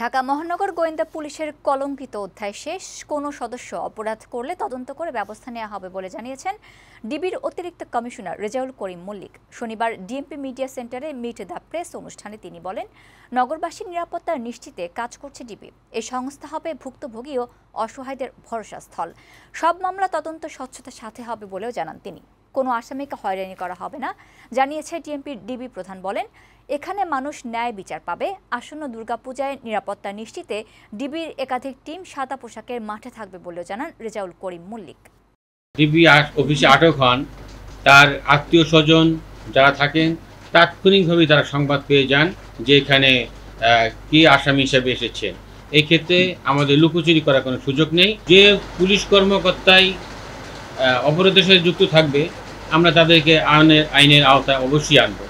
ঢাকা মহানগর গোয়েন্দা পুলিশের কলঙ্কিত অধ্যায় শেষ কোনো সদস্য অপরাধ করলে তদন্ত করে ব্যবস্থা নেওয়া হবে বলে জানিয়েছেন ডিবির অতিরিক্ত কমিশনার রেজাউল করিম মল্লিক শনিবার ডিএমপি মিডিয়া সেন্টারে মিট দ্য প্রেস অনুষ্ঠানে তিনি বলেন নগরবাসীর নিরাপত্তা নিশ্চিতে কাজ করছে ডিবি এই সংস্থা হবে ভুক্তভোগী ও অসহায়দের ভরসাস্থল সব মামলা তদন্ত স্বচ্ছতার সাথে হবে বলেও জানান তিনি কোনো আসামিকে হয়রানি করা হবে না জানিয়েছে টিএমপির ডিবি প্রধান বলেন এখানে মানুষ ন্যায় বিচার পাবে আসন্ন দুর্গাপূজায় নিরাপত্তা নিশ্চিতে ডিবির একাধিক টিম সাদা পোশাকের মাঠে থাকবে বলেও জানান রেজাউল করিম মল্লিক ডিবি অফিসে আটক হন তার আত্মীয় স্বজন যারা থাকেন তাৎক্ষণিকভাবে তারা সংবাদ পেয়ে যান যে এখানে কি আসামি হিসেবে এসেছে এই ক্ষেত্রে আমাদের লুকোচুরি করার কোনো সুযোগ নেই যে পুলিশ কর্মকর্তাই অপরাধের সাথে যুক্ত থাকবে আমরা তাদেরকে আইনের আইনের আওতায় অবশ্যই আনবো